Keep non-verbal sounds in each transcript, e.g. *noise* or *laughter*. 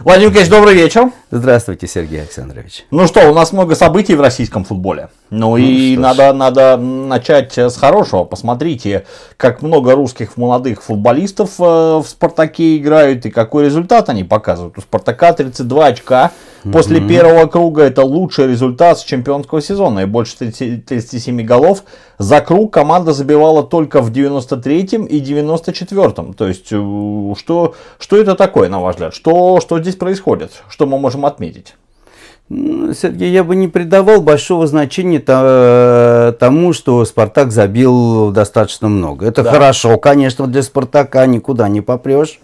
Владимир Николаевич, добрый вечер. Здравствуйте, Сергей Александрович. Ну что, у нас много событий в российском футболе. Ну, ну и надо, надо начать с хорошего. Посмотрите, как много русских молодых футболистов э, в «Спартаке» играют и какой результат они показывают. У «Спартака» 32 очка. После угу. первого круга это лучший результат с чемпионского сезона. И больше 30, 37 голов за круг команда забивала только в 93-м и 94-м. То есть, что, что это такое, на ваш взгляд? Что, что здесь происходит? Что мы можем можем отметить? Ну, Сергей, я бы не придавал большого значения э, тому, что Спартак забил достаточно много. Это да. хорошо, конечно, для Спартака никуда не попрешь.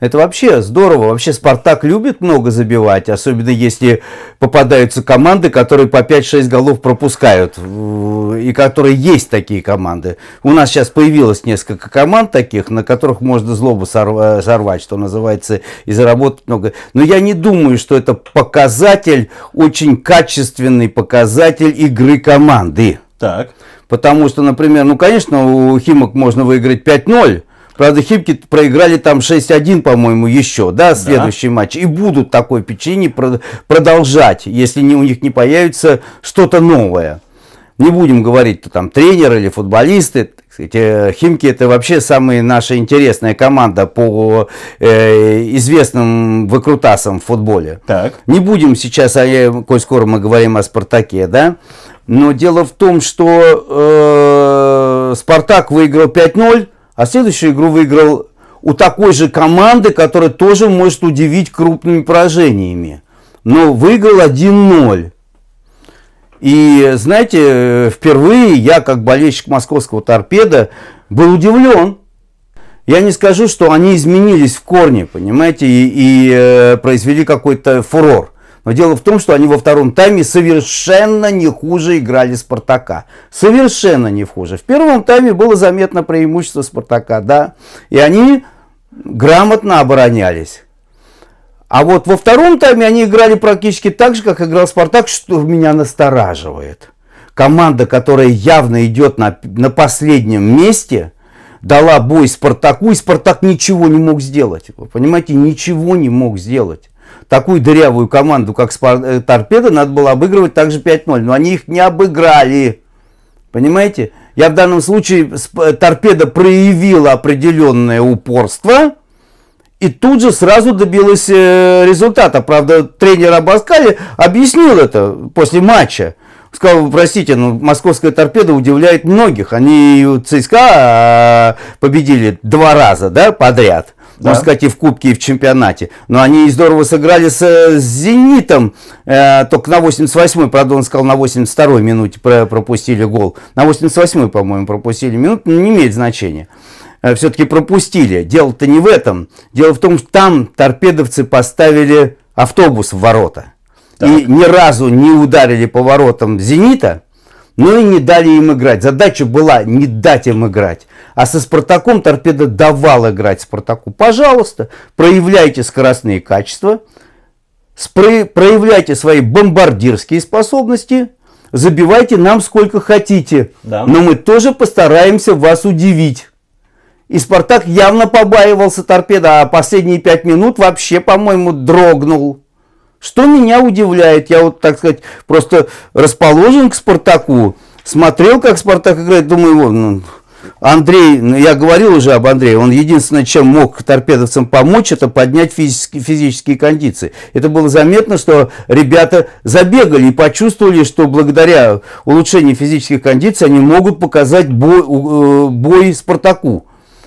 Это вообще здорово. Вообще Спартак любит много забивать, особенно если попадаются команды, которые по 5-6 голов пропускают, и которые есть такие команды. У нас сейчас появилось несколько команд таких, на которых можно злобу сорвать, что называется, и заработать много. Но я не думаю, что это показатель, очень качественный показатель игры команды. Так. Потому что, например, ну, конечно, у Химок можно выиграть 5-0, Правда, Химки проиграли там 6-1, по-моему, еще, да, следующий да. матч. И будут такой печенье продолжать, если не, у них не появится что-то новое. Не будем говорить, кто там тренеры или футболисты. Сказать, э, Химки это вообще самая наша интересная команда по э, известным выкрутасам в футболе. Так. Не будем сейчас, а, коль скоро мы говорим о Спартаке, да. Но дело в том, что э, Спартак выиграл 5-0 а следующую игру выиграл у такой же команды, которая тоже может удивить крупными поражениями. Но выиграл 1-0. И, знаете, э, впервые я, как болельщик московского торпеда, был удивлен. Я не скажу, что они изменились в корне, понимаете, и, и э, произвели какой-то фурор. Но дело в том, что они во втором тайме совершенно не хуже играли Спартака. Совершенно не хуже. В первом тайме было заметно преимущество Спартака, да. И они грамотно оборонялись. А вот во втором тайме они играли практически так же, как играл Спартак, что меня настораживает. Команда, которая явно идет на, на последнем месте, дала бой Спартаку, и Спартак ничего не мог сделать. Вы понимаете, ничего не мог сделать такую дырявую команду, как Спар... Э, торпеда, надо было обыгрывать также 5-0. Но они их не обыграли. Понимаете? Я в данном случае, э, торпеда проявила определенное упорство. И тут же сразу добилась э, результата. Правда, тренер Абаскали объяснил это после матча. Сказал, простите, но ну, московская торпеда удивляет многих. Они ЦСКА а, победили два раза да, подряд да. можно сказать, и в Кубке, и в чемпионате. Но они здорово сыграли с, э, с «Зенитом», э, только на 88-й, правда, он сказал, на 82-й минуте про пропустили гол. На 88-й, по-моему, пропустили минуту, но не имеет значения э, все-таки пропустили. Дело-то не в этом. Дело в том, что там торпедовцы поставили автобус в ворота. Так. И ни разу не ударили по воротам «Зенита», но и не дали им играть. Задача была не дать им играть. А со «Спартаком» торпеда давала играть «Спартаку». Пожалуйста, проявляйте скоростные качества, проявляйте свои бомбардирские способности, забивайте нам сколько хотите, да. но мы тоже постараемся вас удивить. И «Спартак» явно побаивался торпеда, а последние пять минут вообще, по-моему, дрогнул. Что меня удивляет, я вот, так сказать, просто расположен к «Спартаку», смотрел, как «Спартак» играет, думаю, вот, ну, Андрей, ну, я говорил уже об Андрее, он единственное, чем мог торпедовцам помочь, это поднять физические, физические кондиции. Это было заметно, что ребята забегали и почувствовали, что благодаря улучшению физических кондиций они могут показать бой, э, бой Спартаку.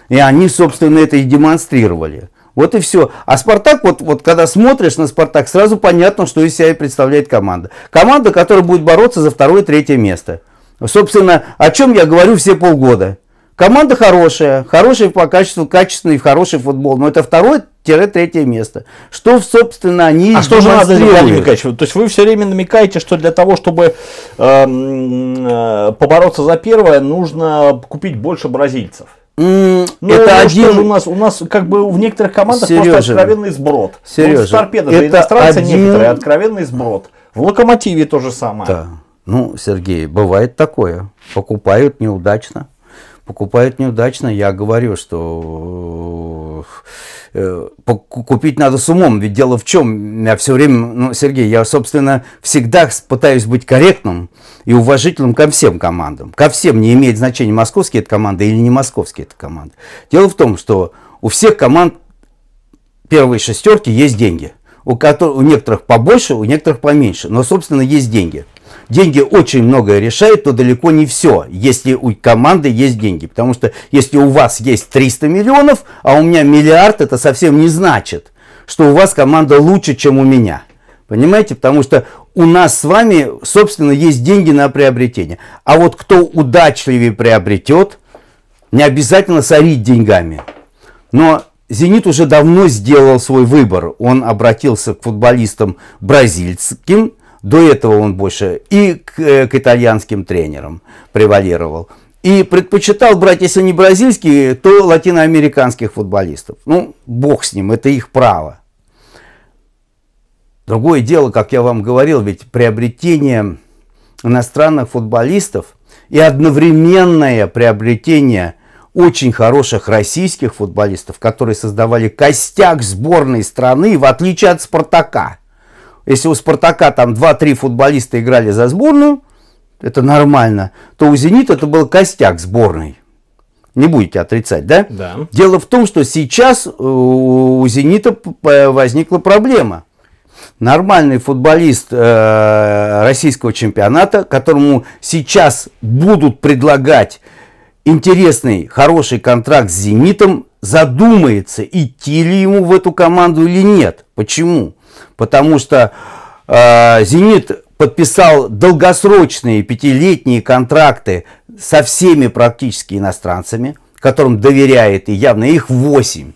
И они, собственно, это и демонстрировали. Вот и все. А Спартак, вот, вот когда смотришь на Спартак, сразу понятно, что из себя представляет команда. Команда, которая будет бороться за второе-третье место. Собственно, о чем я говорю все полгода. Команда хорошая, хорошая по качеству, качественный, хороший футбол, но это второе-третье место. Что, собственно, они А что же надо сделать, То есть вы все время намекаете, что для того, чтобы эм, э, побороться за первое, нужно купить больше бразильцев ну, это ну, один... Же у нас, у нас как бы в некоторых командах Сережа, просто откровенный сброд. Сережа, ну, торпеды это иностранцы один... некоторые, откровенный сброд. В локомотиве то же самое. Да. Ну, Сергей, бывает такое. Покупают неудачно. Покупают неудачно. Я говорю, что э, Э, купить надо с умом. Ведь дело в чем, я все время, ну, Сергей, я, собственно, всегда пытаюсь быть корректным и уважительным ко всем командам. Ко всем не имеет значения, московские это команды или не московские это команды. Дело в том, что у всех команд первой шестерки есть деньги. У, которых, у некоторых побольше, у некоторых поменьше. Но, собственно, есть деньги деньги очень многое решают, но далеко не все, если у команды есть деньги. Потому что если у вас есть 300 миллионов, а у меня миллиард, это совсем не значит, что у вас команда лучше, чем у меня. Понимаете? Потому что у нас с вами, собственно, есть деньги на приобретение. А вот кто удачливее приобретет, не обязательно сорить деньгами. Но «Зенит» уже давно сделал свой выбор. Он обратился к футболистам бразильским – до этого он больше и к, э, к итальянским тренерам превалировал. И предпочитал брать, если не бразильские, то латиноамериканских футболистов. Ну, бог с ним, это их право. Другое дело, как я вам говорил, ведь приобретение иностранных футболистов и одновременное приобретение очень хороших российских футболистов, которые создавали костяк сборной страны, в отличие от «Спартака». Если у «Спартака» там 2-3 футболиста играли за сборную, это нормально, то у «Зенита» это был костяк сборной. Не будете отрицать, да? Да. Дело в том, что сейчас э, у «Зенита» возникла проблема. Нормальный футболист э, российского чемпионата, которому сейчас будут предлагать интересный, хороший контракт с «Зенитом», задумается, идти ли ему в эту команду или нет. Почему? потому что э, «Зенит» подписал долгосрочные пятилетние контракты со всеми практически иностранцами, которым доверяет, и явно их восемь.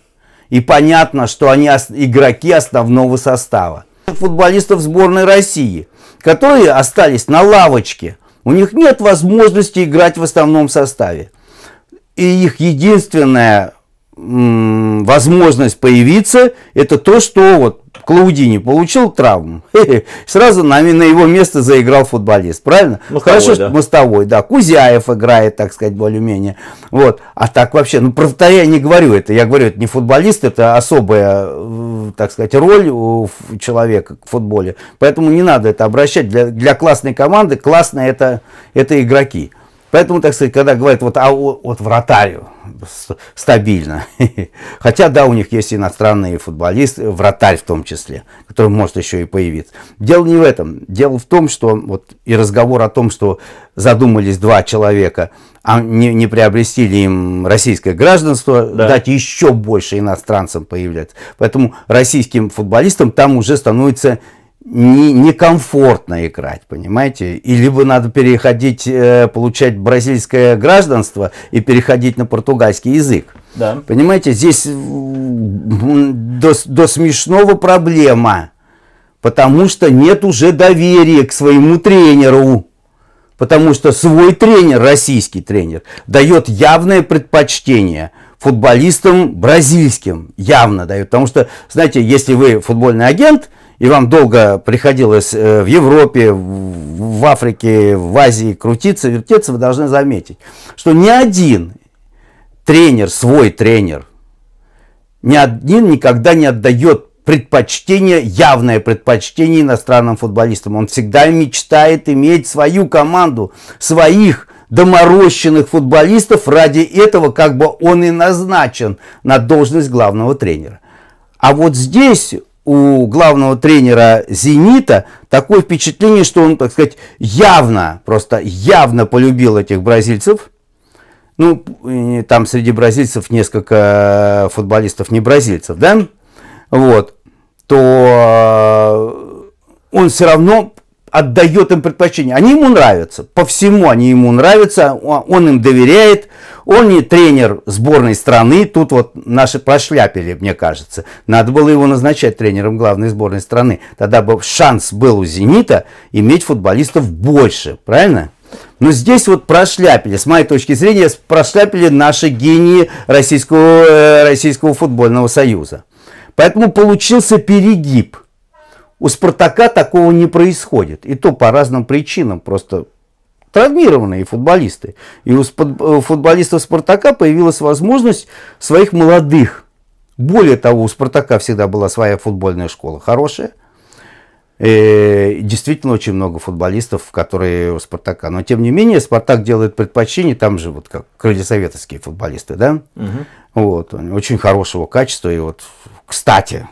И понятно, что они игроки основного состава. Футболистов сборной России, которые остались на лавочке. У них нет возможности играть в основном составе. И их единственная возможность появиться, это то, что вот Клаудини получил травму, *laughs* сразу на, на его место заиграл футболист, правильно? Мостовой, Хорошо, да. мостовой, да. Кузяев играет, так сказать, более-менее. Вот. А так вообще, ну, про я не говорю это. Я говорю, это не футболист, это особая, э, так сказать, роль у человека в футболе. Поэтому не надо это обращать. Для, для классной команды классные это, это игроки. Поэтому, так сказать, когда говорят, вот, а вот вратарю стабильно. *laughs* Хотя, да, у них есть иностранные футболисты, вратарь в том числе, который может еще и появиться. Дело не в этом. Дело в том, что вот и разговор о том, что задумались два человека, а не, не приобрести им российское гражданство, да. дать еще больше иностранцам появляться. Поэтому российским футболистам там уже становится не, некомфортно играть, понимаете? И либо надо переходить, э, получать бразильское гражданство и переходить на португальский язык. Да. Понимаете, здесь до, до смешного проблема, потому что нет уже доверия к своему тренеру. Потому что свой тренер, российский тренер, дает явное предпочтение футболистам бразильским. Явно дает. Потому что, знаете, если вы футбольный агент – и вам долго приходилось э, в Европе, в Африке, в Азии крутиться, вертеться, вы должны заметить, что ни один тренер, свой тренер, ни один никогда не отдает предпочтение, явное предпочтение иностранным футболистам. Он всегда мечтает иметь свою команду, своих доморощенных футболистов. Ради этого как бы он и назначен на должность главного тренера. А вот здесь у главного тренера «Зенита» такое впечатление, что он, так сказать, явно, просто явно полюбил этих бразильцев. Ну, там среди бразильцев несколько э, футболистов не бразильцев, да? Вот. То э, он все равно отдает им предпочтение. Они ему нравятся, по всему они ему нравятся, он им доверяет, он не тренер сборной страны, тут вот наши прошляпили, мне кажется. Надо было его назначать тренером главной сборной страны, тогда бы шанс был у «Зенита» иметь футболистов больше, правильно? Но здесь вот прошляпили, с моей точки зрения, прошляпили наши гении Российского, э, Российского футбольного союза. Поэтому получился перегиб. У Спартака такого не происходит. И то по разным причинам. Просто травмированные футболисты. И у э, футболистов Спартака появилась возможность своих молодых. Более того, у Спартака всегда была своя футбольная школа, хорошая. И э, действительно очень много футболистов, которые у Спартака. Но тем не менее, Спартак делает предпочтение, там же вот как крылья футболисты, да? Угу. Вот, очень хорошего качества. И вот, кстати,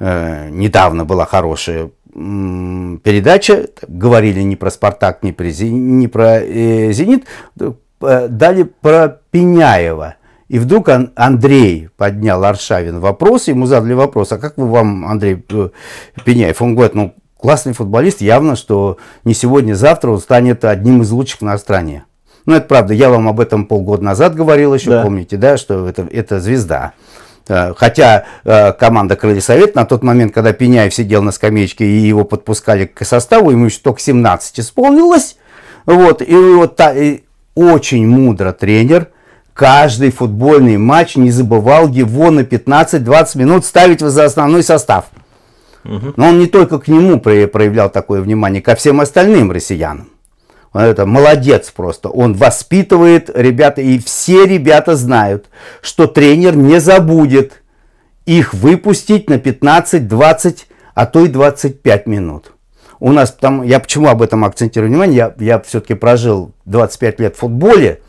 Э, недавно была хорошая передача, говорили не про «Спартак», не про, не про э, «Зенит», э, дали про Пеняева. И вдруг Андрей поднял Аршавин вопрос, ему задали вопрос, а как вы вам, Андрей э, Пеняев? Он говорит, ну, классный футболист, явно, что не сегодня, завтра он станет одним из лучших на стране. Ну, это правда, я вам об этом полгода назад говорил еще, да. помните, да, что это, это звезда. Э, хотя э, команда «Крылья Совет» на тот момент, когда Пеняев сидел на скамеечке и его подпускали к составу, ему еще только 17 исполнилось. Вот, и вот та, и очень мудро тренер каждый футбольный матч не забывал его на 15-20 минут ставить за основной состав. Угу. Но он не только к нему проявлял такое внимание, ко всем остальным россиянам. Он это молодец просто. Он воспитывает ребята, и все ребята знают, что тренер не забудет их выпустить на 15-20, а то и 25 минут. У нас там, я почему об этом акцентирую внимание, я, я все-таки прожил 25 лет в футболе,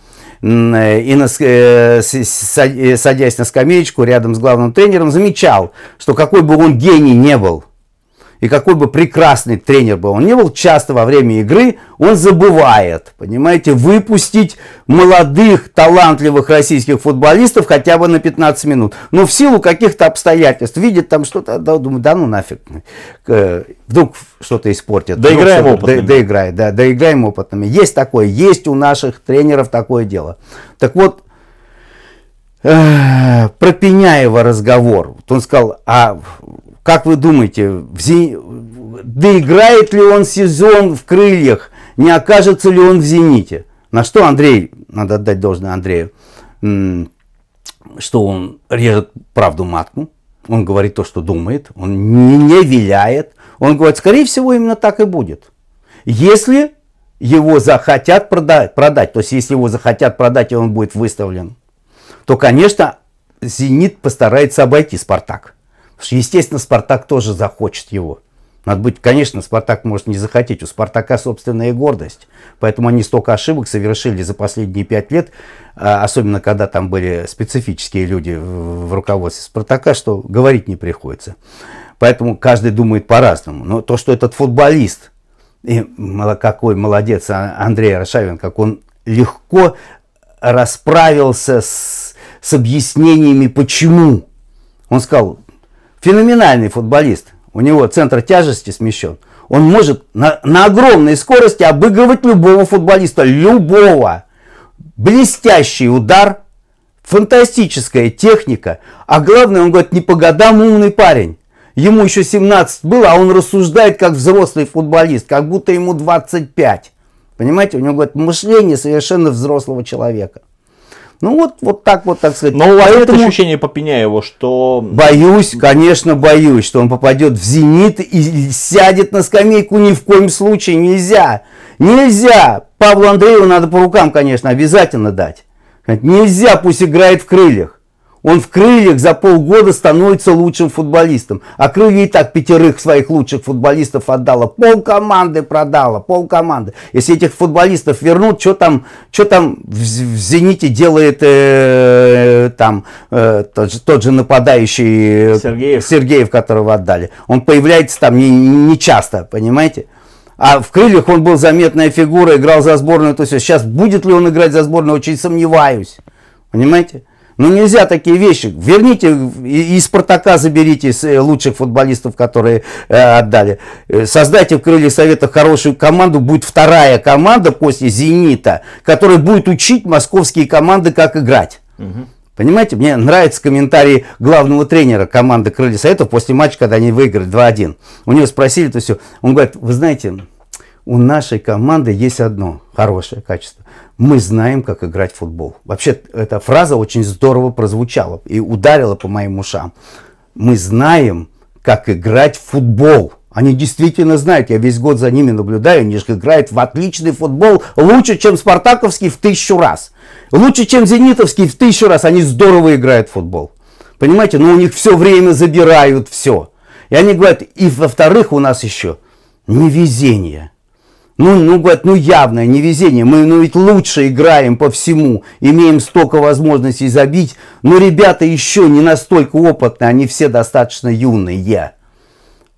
и на, э, э, садясь на скамеечку рядом с главным тренером, замечал, что какой бы он гений не был – и какой бы прекрасный тренер бы он ни был, часто во время игры он забывает, понимаете, выпустить молодых, талантливых российских футболистов хотя бы на 15 минут. Но в силу каких-то обстоятельств видит там что-то, да, думаю, да ну нафиг. Э, вдруг что-то испортит. Доиграем что опытными. Доиграй, да, доиграем опытными. Есть такое, есть у наших тренеров такое дело. Так вот, э, про Пеняева разговор. Вот он сказал, а как вы думаете, Зе... доиграет ли он сезон в крыльях, не окажется ли он в «Зените»? На что Андрей, надо отдать должное Андрею, что он режет правду матку, он говорит то, что думает, он не, не виляет, он говорит, скорее всего, именно так и будет. Если его захотят продать, продать, то есть если его захотят продать и он будет выставлен, то, конечно, «Зенит» постарается обойти «Спартак» естественно, Спартак тоже захочет его. Надо быть, конечно, Спартак может не захотеть. У Спартака собственная гордость. Поэтому они столько ошибок совершили за последние пять лет, а, особенно когда там были специфические люди в руководстве Спартака, что говорить не приходится. Поэтому каждый думает по-разному. Но то, что этот футболист, и какой молодец а, Андрей Рашавин, как он легко расправился с, с объяснениями, почему. Он сказал, феноменальный футболист. У него центр тяжести смещен. Он может на, на огромной скорости обыгрывать любого футболиста. Любого. Блестящий удар. Фантастическая техника. А главное, он говорит, не по годам умный парень. Ему еще 17 было, а он рассуждает как взрослый футболист, как будто ему 25. Понимаете, у него, говорит, мышление совершенно взрослого человека. Ну вот, вот так вот, так сказать. Но у вас Поэтому... нет ощущения Попеняева, что... Боюсь, конечно, боюсь, что он попадет в «Зенит» и сядет на скамейку ни в коем случае нельзя. Нельзя! Павлу Андрееву надо по рукам, конечно, обязательно дать. Нельзя, пусть играет в крыльях. Он в крыльях за полгода становится лучшим футболистом. А крылья и так пятерых своих лучших футболистов отдала. Пол команды продала, пол команды. Если этих футболистов вернут, что там, что там в, в «Зените» делает э, там э, тот, же, тот же нападающий э, Сергеев. Сергеев, которого отдали. Он появляется там не, не часто, понимаете? А в крыльях он был заметная фигура, играл за сборную. То есть сейчас будет ли он играть за сборную, очень сомневаюсь. Понимаете? Ну нельзя такие вещи. Верните из Спартака заберите э, лучших футболистов, которые э, отдали. Э, создайте в крыльях Совета хорошую команду. Будет вторая команда после «Зенита», которая будет учить московские команды, как играть. Угу. Понимаете, мне нравится комментарий главного тренера команды «Крылья Советов» после матча, когда они выиграли 2-1. У него спросили это все. Он говорит, вы знаете, у нашей команды есть одно хорошее качество. Мы знаем, как играть в футбол. Вообще, эта фраза очень здорово прозвучала и ударила по моим ушам. Мы знаем, как играть в футбол. Они действительно знают, я весь год за ними наблюдаю, они же играют в отличный футбол, лучше, чем спартаковский в тысячу раз. Лучше, чем зенитовский в тысячу раз, они здорово играют в футбол. Понимаете, но у них все время забирают все. И они говорят, и во-вторых, у нас еще невезение. Ну, ну, говорят, ну явное невезение. Мы ну, ведь лучше играем по всему, имеем столько возможностей забить. Но ребята еще не настолько опытные, они все достаточно юные.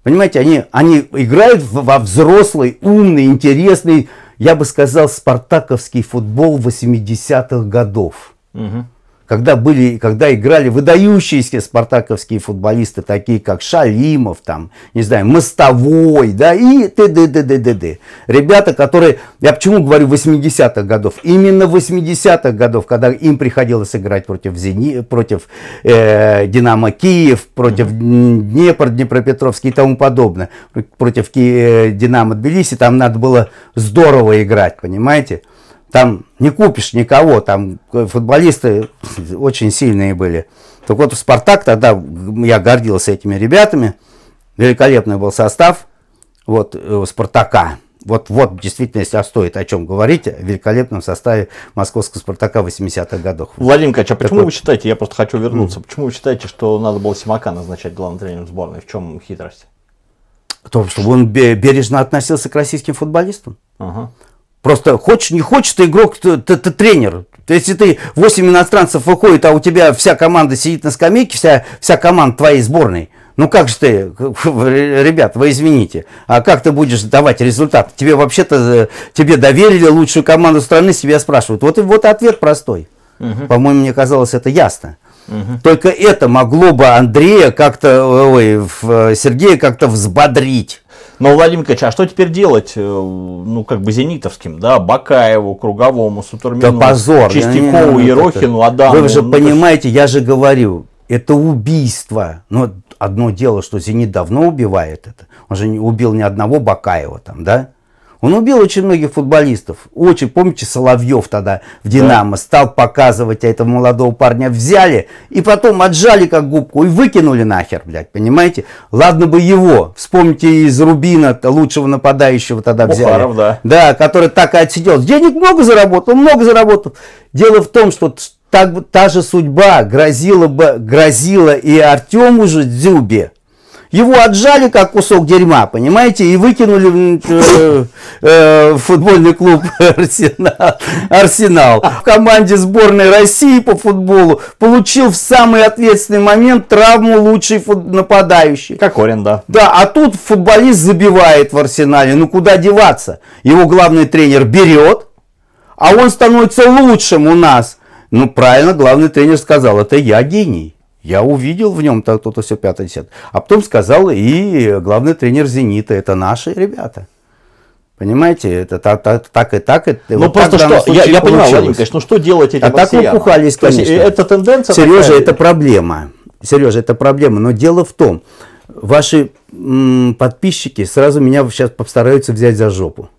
Понимаете, они, они играют во взрослый, умный, интересный, я бы сказал, спартаковский футбол 80-х годов. Угу когда, были, когда играли выдающиеся спартаковские футболисты, такие как Шалимов, там, не знаю, Мостовой, да, и т.д. Ребята, которые, я почему говорю 80-х годов, именно 80-х годов, когда им приходилось играть против, Зени, против э, Динамо Киев, против Днепр, Днепропетровский и тому подобное, против Ки, э, Динамо Тбилиси, там надо было здорово играть, понимаете? Там не купишь никого, там футболисты *laughs* очень сильные были. Так вот, в «Спартак» тогда я гордился этими ребятами. Великолепный был состав вот, э, «Спартака». Вот, вот действительно, если стоит о чем говорить, о великолепном составе московского «Спартака» 80-х годов. Владимир Николаевич, а почему так вы вот... считаете, я просто хочу вернуться, mm. почему вы считаете, что надо было Симака назначать главным тренером сборной? В чем хитрость? В том, чтобы он бережно относился к российским футболистам. Uh -huh. Просто хочешь, не хочешь, ты игрок, ты, ты, ты тренер. То есть, если ты 8 иностранцев выходит, а у тебя вся команда сидит на скамейке, вся, вся команда твоей сборной, ну как же ты, *laughs* ребят, вы извините, а как ты будешь давать результат? Тебе вообще-то, э, тебе доверили лучшую команду страны, себя спрашивают. Вот, и вот ответ простой. Угу. По-моему, мне казалось это ясно. Угу. Только это могло бы Андрея как-то, э, ой, э, Сергея как-то взбодрить. Но, Владимир Николаевич, а что теперь делать, э, ну, как бы, зенитовским, да, Бакаеву, Круговому, Сутурмину, да позор. Чистякову, не, не, Ерохину, Адаму? Вы же ну, понимаете, я же говорю, это убийство. Но одно дело, что Зенит давно убивает это. Он же не убил ни одного Бакаева там, да? Он убил очень многих футболистов. Очень, помните, Соловьев тогда в «Динамо» да. стал показывать, а этого молодого парня взяли и потом отжали как губку и выкинули нахер, блядь, понимаете? Ладно бы его. Вспомните из Рубина лучшего нападающего тогда взяли. Бухаров, да. Да, который так и отсидел. Денег много заработал, много заработал. Дело в том, что так, та же судьба грозила, бы, грозила и Артему же Дзюбе. Его отжали как кусок дерьма, понимаете, и выкинули э, э, в футбольный клуб *laughs* Арсенал. А в команде сборной России по футболу получил в самый ответственный момент травму лучший нападающий. Кокорин, да. Да, а тут футболист забивает в Арсенале. Ну куда деваться? Его главный тренер берет, а он становится лучшим у нас. Ну правильно, главный тренер сказал, это я гений. Я увидел в нем так, то то, все, пятое, десятое. А потом сказал и главный тренер «Зенита». Это наши ребята. Понимаете, это так та, так и так. И, ну вот просто так, что, я, я понимаю, Владимир ну что делать этим А так напухались, конечно. То есть, э, это тенденция Сережа, такая... это проблема. Сережа, это проблема. Но дело в том, ваши м, подписчики сразу меня сейчас постараются взять за жопу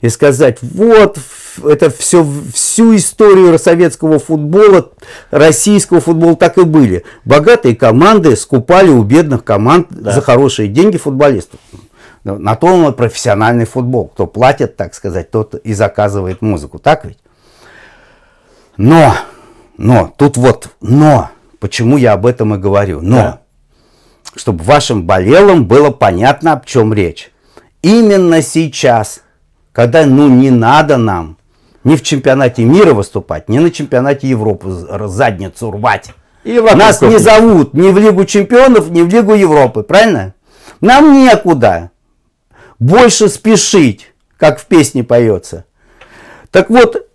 и сказать, вот это все, всю историю советского футбола, российского футбола так и были. Богатые команды скупали у бедных команд да. за хорошие деньги футболистов. Ну, на то он профессиональный футбол. Кто платит, так сказать, тот и заказывает музыку. Так ведь? Но, но, тут вот, но, почему я об этом и говорю. Но, да. чтобы вашим болелым было понятно, о чем речь. Именно сейчас – когда ну не надо нам ни в чемпионате мира выступать, ни на чемпионате Европы задницу рвать. Европа Нас копнет. не зовут ни в Лигу чемпионов, ни в Лигу Европы, правильно? Нам некуда больше спешить, как в песне поется. Так вот,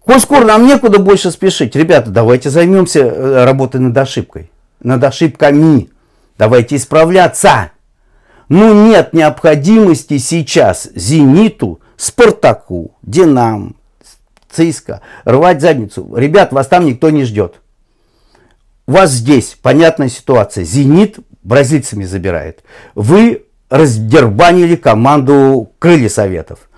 коль скоро нам некуда больше спешить, ребята, давайте займемся э, работой над ошибкой, над ошибками. Давайте исправляться. Ну нет необходимости сейчас «Зениту» Спартаку, Динам, ЦИСКО, рвать задницу. Ребят, вас там никто не ждет. У вас здесь понятная ситуация. «Зенит» бразильцами забирает. Вы раздербанили команду крылья советов.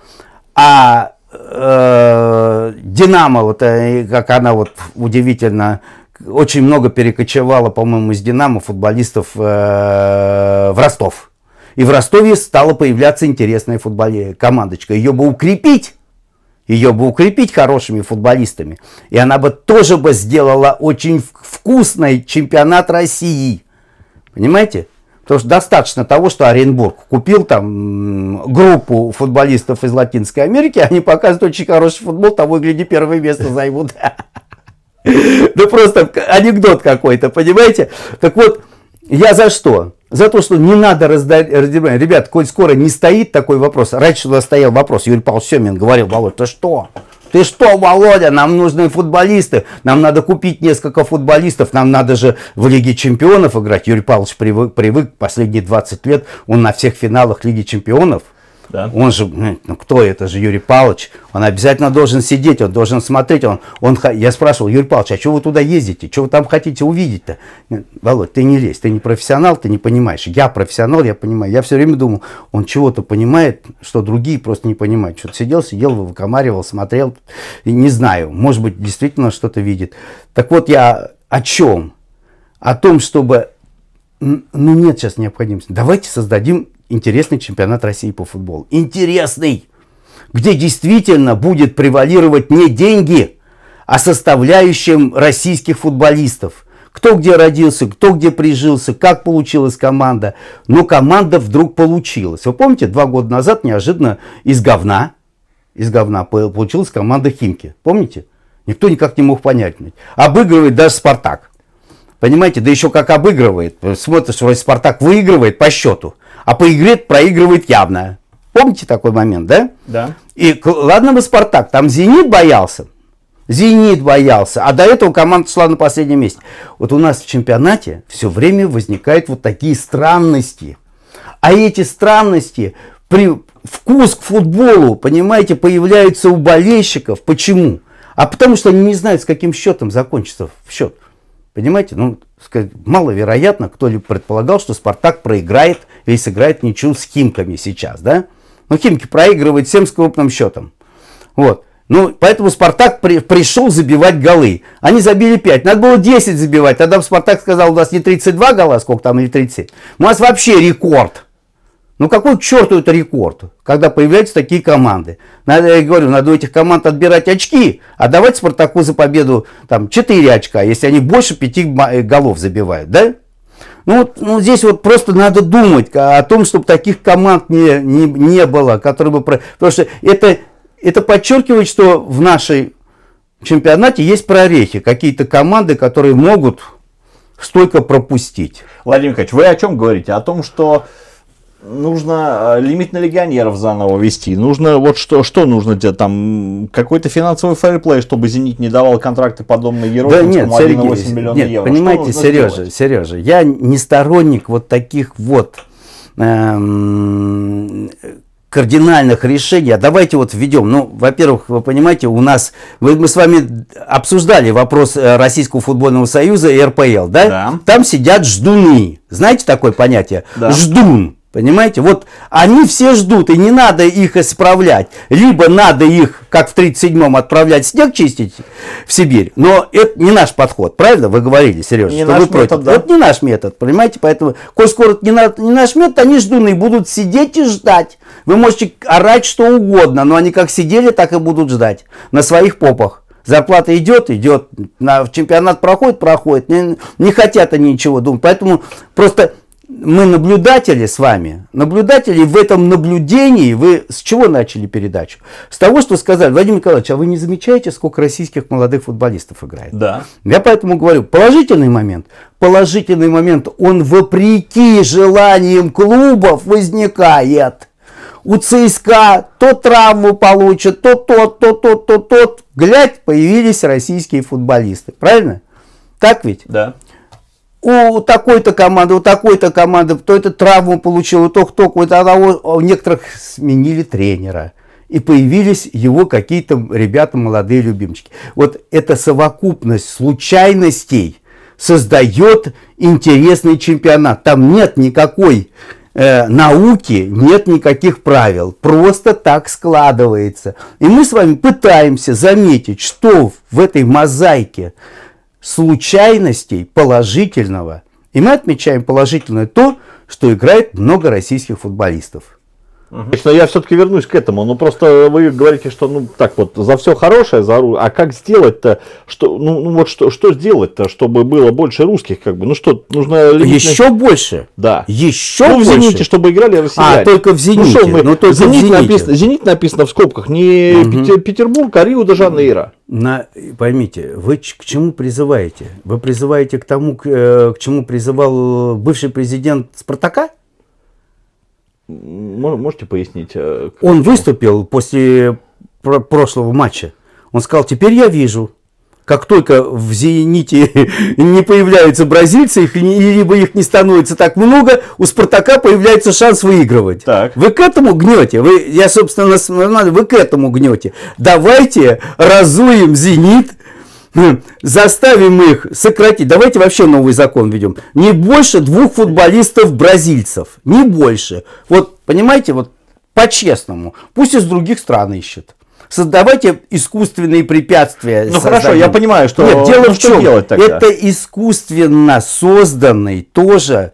А э, «Динамо», вот, э, как она вот удивительно, очень много перекочевала, по-моему, из «Динамо» футболистов э, в Ростов. И в Ростове стала появляться интересная футбольная командочка. Ее бы укрепить, ее бы укрепить хорошими футболистами. И она бы тоже бы сделала очень вкусный чемпионат России. Понимаете? Потому что достаточно того, что Оренбург купил там группу футболистов из Латинской Америки, они показывают очень хороший футбол, того и гляди, первое место займут. Ну *laughs* просто анекдот какой-то, понимаете? Так вот, я за что? за то, что не надо раздать, Ребят, коль скоро не стоит такой вопрос, раньше у нас стоял вопрос, Юрий Павлович Семин говорил, Володь, ты что? Ты что, Володя, нам нужны футболисты, нам надо купить несколько футболистов, нам надо же в Лиге Чемпионов играть. Юрий Павлович привык, привык последние 20 лет, он на всех финалах Лиги Чемпионов – да. Он же, ну, ну, кто это же Юрий Павлович? Он обязательно должен сидеть, он должен смотреть. Он, он, я спрашивал, Юрий Павлович, а что вы туда ездите? Что вы там хотите увидеть-то? Володь, ты не лезь, ты не профессионал, ты не понимаешь. Я профессионал, я понимаю. Я все время думал, он чего-то понимает, что другие просто не понимают. Что-то сидел, сидел, выкомаривал, смотрел. И не знаю, может быть, действительно что-то видит. Так вот, я о чем? О том, чтобы ну нет сейчас необходимости. Давайте создадим интересный чемпионат России по футболу. Интересный! Где действительно будет превалировать не деньги, а составляющим российских футболистов. Кто где родился, кто где прижился, как получилась команда. Но команда вдруг получилась. Вы помните, два года назад неожиданно из говна, из говна получилась команда Химки. Помните? Никто никак не мог понять. Обыгрывает даже Спартак. Понимаете, да еще как обыгрывает. Смотришь, вроде Спартак выигрывает по счету а по игре проигрывает явно. Помните такой момент, да? Да. И ладно бы Спартак, там Зенит боялся. Зенит боялся, а до этого команда шла на последнем месте. Вот у нас в чемпионате все время возникают вот такие странности. А эти странности, при вкус к футболу, понимаете, появляются у болельщиков. Почему? А потому что они не знают, с каким счетом закончится счет. Понимаете, ну, сказать, маловероятно, кто-либо предполагал, что Спартак проиграет или сыграет ничью с Химками сейчас, да? Но ну, Химки проигрывают всем с крупным счетом. Вот. Ну, поэтому Спартак при, пришел забивать голы. Они забили 5. Надо было 10 забивать. Тогда Спартак сказал, у нас не 32 гола, а сколько там, или 30. У нас вообще рекорд. Ну какой к черту это рекорд, когда появляются такие команды? Надо, я говорю, надо у этих команд отбирать очки, а давать Спартаку за победу там 4 очка, если они больше 5 э, голов забивают, да? Ну, вот, ну здесь вот просто надо думать о том, чтобы таких команд не, не, не было, которые бы... Потому что это, это подчеркивает, что в нашей чемпионате есть прорехи, какие-то команды, которые могут столько пропустить. Владимир Николаевич, вы о чем говорите? О том, что нужно а, лимит на легионеров заново вести. Нужно вот что, что нужно делать? Там какой-то финансовый фэрплей, чтобы Зенит не давал контракты подобные героям. Да нет, Сергей, миллионов нет, евро. понимаете, Сережа, сделать? Сережа, я не сторонник вот таких вот эм, кардинальных решений, а давайте вот введем, ну, во-первых, вы понимаете, у нас, вы, мы с вами обсуждали вопрос э, Российского футбольного союза и РПЛ, да? да. Там сидят ждуны, знаете такое понятие? Да. Ждун Понимаете? Вот они все ждут, и не надо их исправлять. Либо надо их, как в 37-м, отправлять снег чистить в Сибирь. Но это не наш подход, правильно? Вы говорили, Сережа, не что наш вы против. да. Вот не наш метод, понимаете? Поэтому, коль скоро не, на, не наш метод, они ждут ну, и будут сидеть и ждать. Вы можете орать что угодно, но они как сидели, так и будут ждать на своих попах. Зарплата идет, идет, на, в чемпионат проходит, проходит. Не, не хотят они ничего думать. Поэтому просто мы наблюдатели с вами, наблюдатели в этом наблюдении, вы с чего начали передачу? С того, что сказали, Владимир Николаевич, а вы не замечаете, сколько российских молодых футболистов играет? Да. Я поэтому говорю, положительный момент, положительный момент, он вопреки желаниям клубов возникает. У ЦСКА то травму получит, то тот, то тот, то тот. Глядь, появились российские футболисты. Правильно? Так ведь? Да у такой-то команды, у такой-то команды, кто это травму получил, у того, кто, у того, а а у некоторых сменили тренера. И появились его какие-то ребята, молодые любимчики. Вот эта совокупность случайностей создает интересный чемпионат. Там нет никакой э, науки, нет никаких правил. Просто так складывается. И мы с вами пытаемся заметить, что в этой мозаике случайностей положительного. И мы отмечаем положительное то, что играет много российских футболистов. Угу. Конечно, я все-таки вернусь к этому. Ну, просто вы говорите, что, ну, так вот, за все хорошее, за А как сделать-то, что, ну, ну вот что, что сделать-то, чтобы было больше русских, как бы? Ну, что, нужно... Лимитный... Еще больше? Да. Еще ну, в больше? «Зените», чтобы играли россияне. А, а только в ну, «Зените». Ну, что мы... ну, только «Зенит», в «Зените». Написано, «Зенит» написано в скобках, не угу. Петербург, а Рио-де-Жанейро. На, поймите, вы к чему призываете? Вы призываете к тому, к э, чему призывал бывший президент Спартака? Можете пояснить? Как... Э, Он выступил после прошлого матча. Он сказал, теперь я вижу, как только в «Зените» *laughs* не появляются бразильцы, их, либо их не становится так много, у «Спартака» появляется шанс выигрывать. Так. Вы к этому гнете? Вы, я, собственно, вы к этому гнете. Давайте разуем «Зенит», Хм, заставим их сократить. Давайте вообще новый закон ведем. Не больше двух футболистов-бразильцев. Не больше. Вот, понимаете, вот по-честному. Пусть из других стран ищет. Создавайте искусственные препятствия. Ну создаем. хорошо, я понимаю, что... Нет, дело ну, в чем? Делать тогда? Это искусственно созданный тоже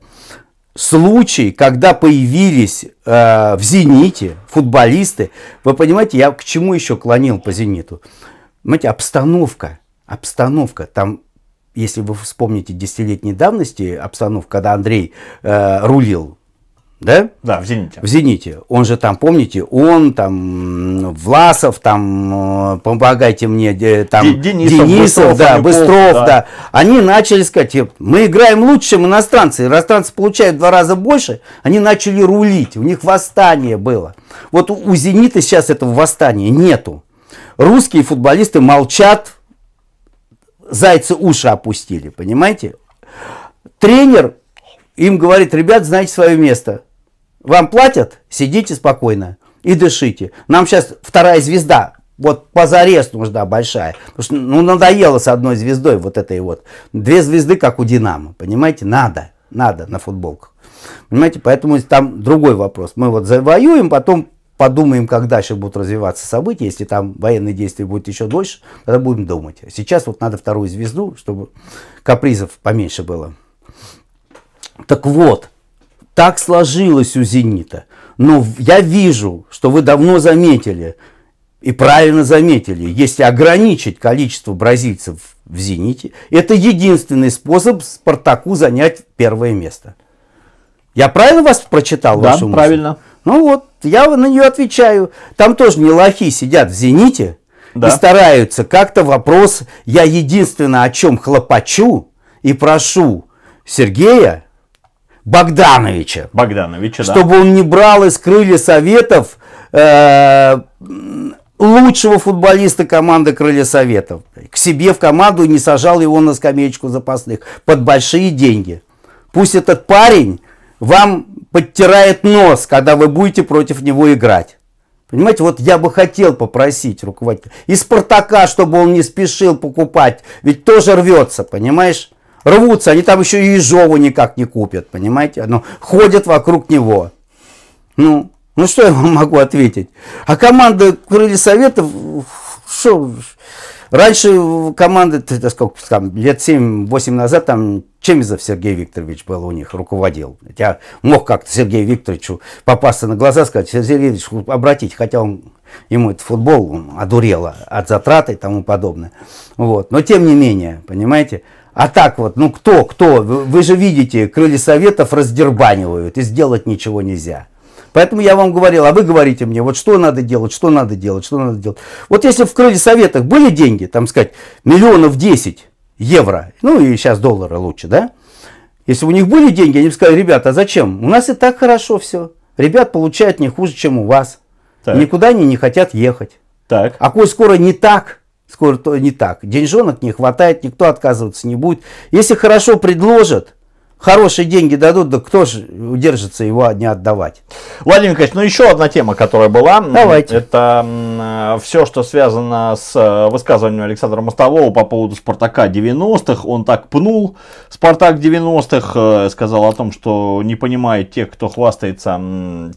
случай, когда появились э, в «Зените» футболисты. Вы понимаете, я к чему еще клонил по «Зениту»? Понимаете, обстановка – обстановка. Там, если вы вспомните десятилетней давности обстановка, когда Андрей э, рулил, да? Да, в «Зените». В «Зените». Он же там, помните, он, там, Власов, там, э, помогайте мне, э, там, Денисов, Денисов Быстров, да, Быстров, да. да. Они начали сказать, типа, мы играем лучше, чем иностранцы. Иностранцы получают в два раза больше, они начали рулить, у них восстание было. Вот у «Зенита» сейчас этого восстания нету. Русские футболисты молчат, зайцы уши опустили, понимаете? Тренер им говорит, ребят, знайте свое место. Вам платят, сидите спокойно и дышите. Нам сейчас вторая звезда, вот позарез нужна большая. Потому что ну, надоело с одной звездой вот этой вот. Две звезды, как у «Динамо», понимаете? Надо, надо на футболках. Понимаете, поэтому там другой вопрос. Мы вот завоюем, потом подумаем, как дальше будут развиваться события. Если там военные действия будут еще дольше, тогда будем думать. Сейчас вот надо вторую звезду, чтобы капризов поменьше было. Так вот, так сложилось у «Зенита». Но ну, я вижу, что вы давно заметили, и правильно заметили, если ограничить количество бразильцев в «Зените», это единственный способ «Спартаку» занять первое место. Я правильно вас прочитал? Да, правильно. Ну вот, я на нее отвечаю. Там тоже не лохи сидят в «Зените» да. и стараются как-то вопрос, я единственное о чем хлопачу и прошу Сергея Богдановича, Богдановича чтобы да. он не брал из крылья советов э, лучшего футболиста команды крылья советов. К себе в команду не сажал его на скамеечку запасных под большие деньги. Пусть этот парень вам подтирает нос, когда вы будете против него играть. Понимаете, вот я бы хотел попросить руководителя. И Спартака, чтобы он не спешил покупать. Ведь тоже рвется, понимаешь? Рвутся, они там еще и Ежову никак не купят, понимаете? Ну, ходят вокруг него. Ну, ну что я вам могу ответить? А команда Крылья Советов, что, Раньше команды, это сколько, там, лет 7-8 назад, там Чемизов Сергей Викторович был у них, руководил. Я мог как-то Сергею Викторовичу попасться на глаза, сказать, Сергей Викторович, обратить, хотя он, ему этот футбол он одурело от затрат и тому подобное. Вот. Но тем не менее, понимаете, а так вот, ну кто, кто, вы, вы же видите, крылья советов раздербанивают, и сделать ничего нельзя. Поэтому я вам говорил, а вы говорите мне, вот что надо делать, что надо делать, что надо делать. Вот если в кредит-советах были деньги, там сказать, миллионов 10 евро, ну и сейчас доллары лучше, да? Если у них были деньги, они бы сказали, ребята, а зачем? У нас и так хорошо все. Ребят получают не хуже, чем у вас. Так. Никуда они не хотят ехать. Так. А коль скоро не так, скоро то не так. Деньжонок не хватает, никто отказываться не будет. Если хорошо предложат, хорошие деньги дадут, да кто же удержится его не отдавать. Владимир Николаевич, ну еще одна тема, которая была. Давайте. Это все, что связано с э, высказыванием Александра Мостового по поводу Спартака 90-х. Он так пнул Спартак 90-х, э, сказал о том, что не понимает тех, кто хвастается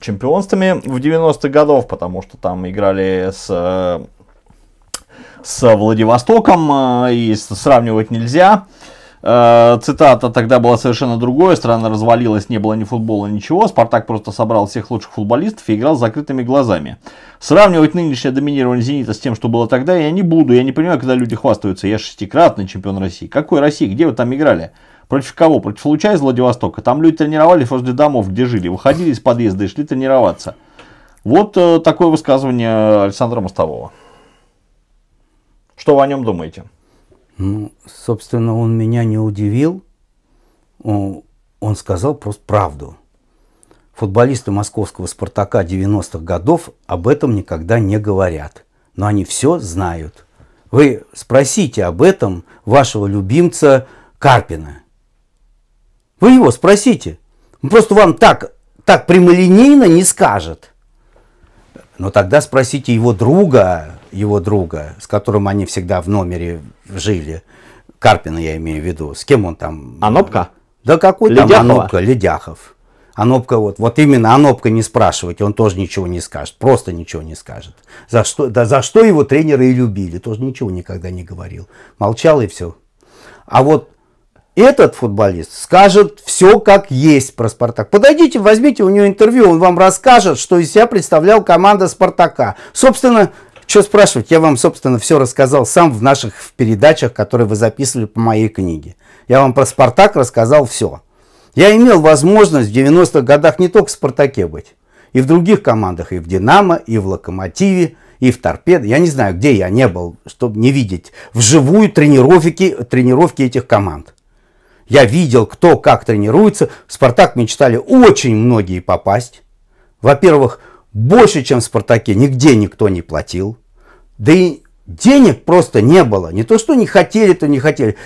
чемпионствами в 90-х годов, потому что там играли с э, с Владивостоком и сравнивать нельзя. Э, цитата тогда была совершенно другой, страна развалилась, не было ни футбола, ничего, Спартак просто собрал всех лучших футболистов и играл с закрытыми глазами. Сравнивать нынешнее доминирование «Зенита» с тем, что было тогда, я не буду, я не понимаю, когда люди хвастаются, я шестикратный чемпион России. Какой России, где вы там играли? Против кого? Против Луча из Владивостока. Там люди тренировались возле домов, где жили, выходили из подъезда и шли тренироваться. Вот э, такое высказывание Александра Мостового. Что вы о нем думаете? Ну, собственно, он меня не удивил. Он, сказал просто правду. Футболисты московского «Спартака» 90-х годов об этом никогда не говорят. Но они все знают. Вы спросите об этом вашего любимца Карпина. Вы его спросите. Он просто вам так, так прямолинейно не скажет. Но тогда спросите его друга, его друга, с которым они всегда в номере жили, Карпина я имею в виду, с кем он там? Анопка? Да какой Ледяхова? там Анопка, Ледяхов. Анопка вот, вот именно Анопка не спрашивайте, он тоже ничего не скажет, просто ничего не скажет. За что, да за что его тренеры и любили, тоже ничего никогда не говорил. Молчал и все. А вот этот футболист скажет все как есть про «Спартак». Подойдите, возьмите у него интервью, он вам расскажет, что из себя представлял команда «Спартака». Собственно, что спрашивать? Я вам, собственно, все рассказал сам в наших передачах, которые вы записывали по моей книге. Я вам про «Спартак» рассказал все. Я имел возможность в 90-х годах не только в «Спартаке» быть, и в других командах, и в «Динамо», и в «Локомотиве», и в торпеды. Я не знаю, где я не был, чтобы не видеть вживую тренировки, тренировки этих команд. Я видел, кто как тренируется. В «Спартак» мечтали очень многие попасть. Во-первых, больше, чем в «Спартаке», нигде никто не платил. Да и денег просто не было. Не то, что не хотели, то не хотели.